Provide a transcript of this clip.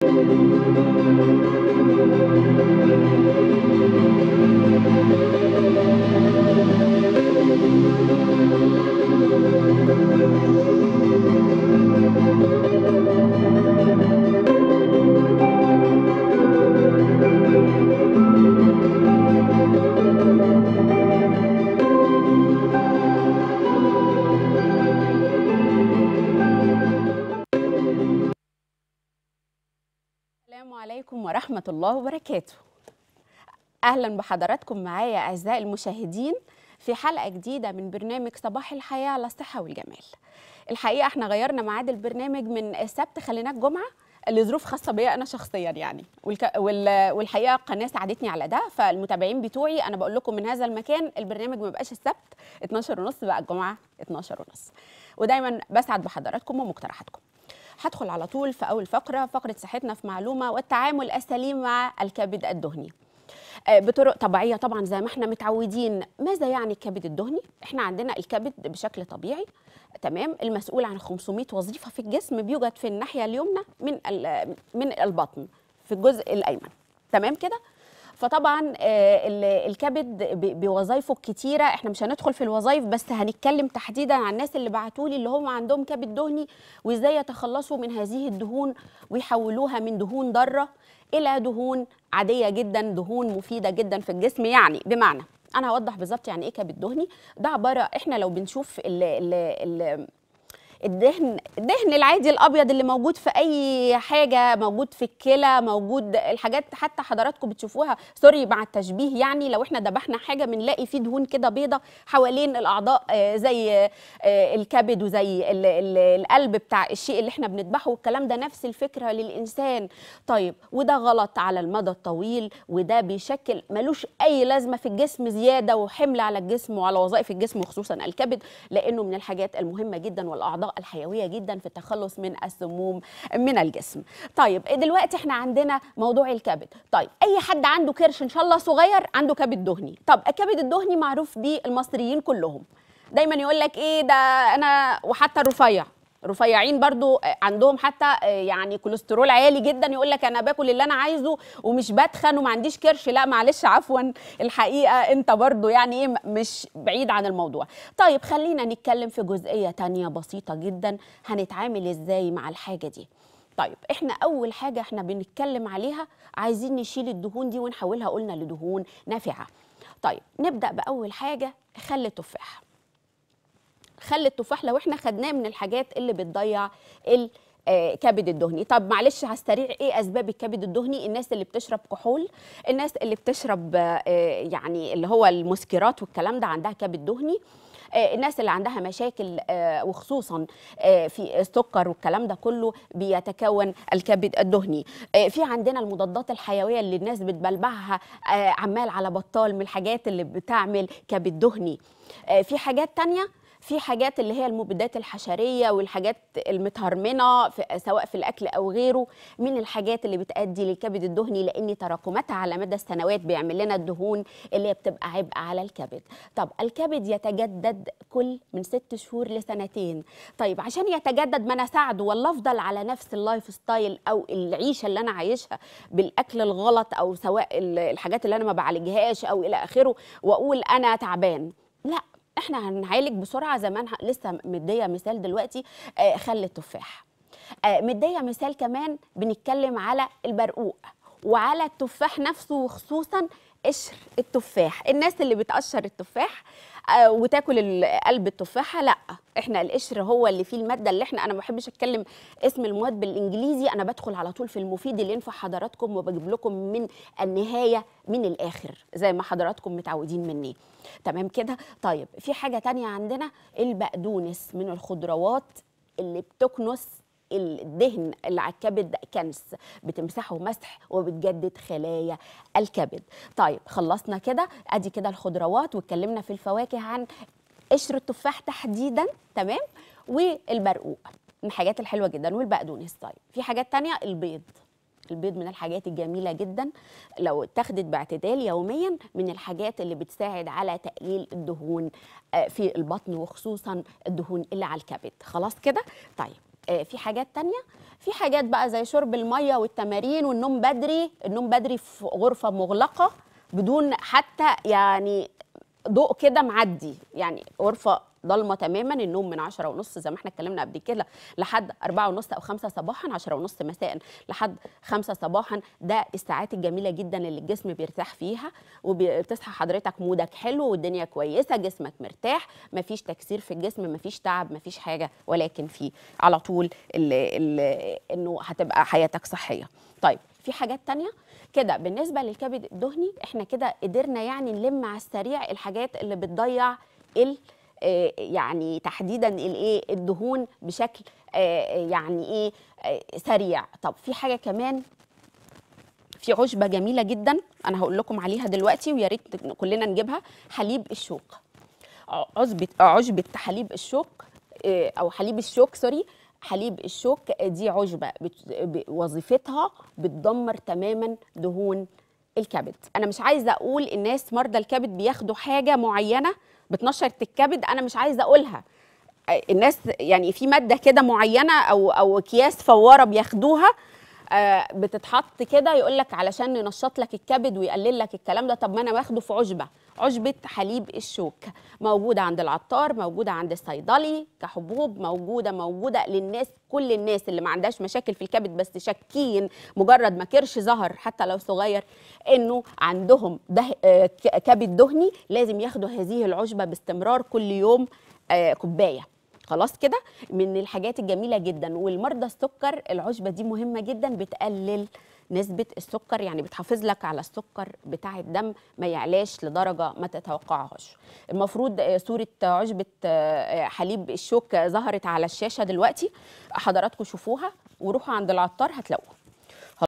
Thank you. عليكم ورحمة الله وبركاته أهلا بحضراتكم معايا أعزائي المشاهدين في حلقة جديدة من برنامج صباح الحياة على الصحة والجمال الحقيقة احنا غيرنا ميعاد البرنامج من السبت خليناه الجمعة لظروف خاصه بيا انا شخصيا يعني والك... وال... والحقيقه القناه ساعدتني على ده فالمتابعين بتوعي انا بقول لكم من هذا المكان البرنامج ما بقاش السبت 12 ونص بقى الجمعه 12 ونص ودايما بسعد بحضراتكم ومقترحاتكم هدخل على طول في اول فقره فقره صحتنا في معلومه والتعامل السليم مع الكبد الدهني آه، بطرق طبيعيه طبعا زي ما احنا متعودين ماذا يعني الكبد الدهني احنا عندنا الكبد بشكل طبيعي تمام المسؤول عن 500 وظيفه في الجسم بيوجد في الناحيه اليمنى من من البطن في الجزء الايمن تمام كده فطبعا آه، الكبد بوظايفه الكتيره احنا مش هندخل في الوظايف بس هنتكلم تحديدا عن الناس اللي بعتولي اللي هم عندهم كبد دهني وازاي يتخلصوا من هذه الدهون ويحولوها من دهون ضاره الى دهون عاديه جدا دهون مفيده جدا في الجسم يعني بمعنى انا هوضح بالظبط يعني ايه كبد دهني ده عباره احنا لو بنشوف الـ الـ الـ الدهن الدهن العادي الابيض اللي موجود في اي حاجه موجود في الكلى موجود الحاجات حتى حضراتكم بتشوفوها سوري مع التشبيه يعني لو احنا ذبحنا حاجه بنلاقي فيه دهون كده بيضه حوالين الاعضاء آه، زي آه، الكبد وزي القلب بتاع الشيء اللي احنا بنذبحه والكلام ده نفس الفكره للانسان طيب وده غلط على المدى الطويل وده بيشكل ملوش اي لازمه في الجسم زياده وحمل على الجسم وعلى وظائف الجسم وخصوصا الكبد لانه من الحاجات المهمه جدا والاعضاء الحيويه جدا في التخلص من السموم من الجسم طيب دلوقتي احنا عندنا موضوع الكبد طيب اي حد عنده كرش ان شاء الله صغير عنده كبد دهني طب الكبد الدهني معروف بيه المصريين كلهم دايما يقول لك ايه ده انا وحتى الرفيع رفيعين برضو آه، عندهم حتى آه، يعني كوليسترول عالي جدا يقول لك انا باكل اللي انا عايزه ومش بتخن وما عنديش كرش لا معلش عفوا الحقيقه انت برضو يعني ايه مش بعيد عن الموضوع طيب خلينا نتكلم في جزئيه تانية بسيطه جدا هنتعامل ازاي مع الحاجه دي طيب احنا اول حاجه احنا بنتكلم عليها عايزين نشيل الدهون دي ونحولها قلنا لدهون نافعه طيب نبدا باول حاجه خل تفاحه خل التفاح لو احنا خدناه من الحاجات اللي بتضيع الكبد آه، الدهني طب معلش على السريع ايه اسباب الكبد الدهني الناس اللي بتشرب كحول الناس اللي بتشرب آه، يعني اللي هو المسكرات والكلام ده عندها كبد دهني آه، الناس اللي عندها مشاكل وخصوصا في السكر والكلام ده كله بيتكون الكبد الدهني في عندنا المضادات الحيويه اللي الناس بتبلبعها عمال على بطال من الحاجات اللي بتعمل كبد دهني في حاجات تانية في حاجات اللي هي المبيدات الحشريه والحاجات المتهرمنه في سواء في الاكل او غيره من الحاجات اللي بتؤدي للكبد الدهني لان تراكماتها على مدى السنوات بيعمل لنا الدهون اللي بتبقى عبء على الكبد طب الكبد يتجدد كل من ست شهور لسنتين طيب عشان يتجدد ما انا اساعده ولا افضل على نفس اللايف ستايل او العيشه اللي انا عايشها بالاكل الغلط او سواء الحاجات اللي انا ما بعالجهاش او الى اخره واقول انا تعبان لا احنا هنعالج بسرعه زمان لسه مديه مثال دلوقتي آه، خل التفاح آه، مديه مثال كمان بنتكلم على البرقوق وعلى التفاح نفسه وخصوصا قشر التفاح الناس اللي بتقشر التفاح آه، وتاكل قلب التفاحه لا احنا القشر هو اللي فيه الماده اللي احنا انا ما بحبش اتكلم اسم المواد بالانجليزي انا بدخل على طول في المفيد اللي ينفع حضراتكم وبجيب لكم من النهايه من الاخر زي ما حضراتكم متعودين مني تمام كده طيب في حاجه تانية عندنا البقدونس من الخضروات اللي بتكنس الدهن اللي على الكبد كنس بتمسحه مسح وبتجدد خلايا الكبد طيب خلصنا كده ادي كده الخضروات واتكلمنا في الفواكه عن قشر التفاح تحديدا تمام والبرقوق من الحاجات الحلوه جدا والبقدونس طيب في حاجات تانية البيض البيض من الحاجات الجميله جدا لو اتخذت باعتدال يوميا من الحاجات اللي بتساعد على تقليل الدهون آه، في البطن وخصوصا الدهون اللي على الكبد خلاص كده طيب آه، في حاجات تانية في حاجات بقى زي شرب المية والتمارين والنوم بدري النوم بدري في غرفة مغلقة بدون حتى يعني ضوء كده معدي يعني غرفة ضلمه تماما النوم من 10 ونص زي ما احنا اتكلمنا قبل كده لحد 4 ونص او 5 صباحا 10 ونص مساء لحد 5 صباحا ده الساعات الجميله جدا اللي الجسم بيرتاح فيها وبتصحى حضرتك مودك حلو والدنيا كويسه جسمك مرتاح مفيش تكسير في الجسم مفيش تعب مفيش حاجه ولكن في على طول اللي اللي انه هتبقى حياتك صحيه طيب في حاجات تانية كده بالنسبة للكبد الدهني احنا كده قدرنا يعني نلم على السريع الحاجات اللي بتضيع ال آه، يعني تحديدا الايه الدهون بشكل آه، آه، يعني ايه سريع طب في حاجه كمان في عشبه جميله جدا انا هقول لكم عليها دلوقتي ويا ريت كلنا نجيبها حليب الشوك عشبه عشبه حليب الشوك او حليب الشوك سوري حليب الشوك دي عشبه وظيفتها بتدمر تماما دهون الكبد انا مش عايزه اقول الناس مرضى الكبد بياخدوا حاجه معينه بتنشط الكبد انا مش عايزه اقولها آه، الناس يعني في ماده كده معينه او او اكياس فواره بياخدوها آه، بتتحط كده يقول لك علشان ننشط لك الكبد ويقلل لك الكلام ده طب ما انا واخده في عشبه عشبه حليب الشوك موجوده عند العطار موجوده عند الصيدلي كحبوب موجوده موجوده للناس كل الناس اللي ما عندهاش مشاكل في الكبد بس شاكين مجرد ما كرش ظهر حتى لو صغير انه عندهم ده آه، كبد دهني لازم ياخدوا هذه العشبه باستمرار كل يوم آه، كوبايه خلاص كده من الحاجات الجميله جدا والمرضى السكر العشبه دي مهمه جدا بتقلل نسبة السكر يعني بتحافظ لك على السكر بتاع الدم ما يعلاش لدرجة ما تتوقعهاش المفروض آه، صورة آه، عشبة آه، حليب الشوك ظهرت على الشاشة دلوقتي حضراتكم شوفوها وروحوا عند العطار هتلاقوها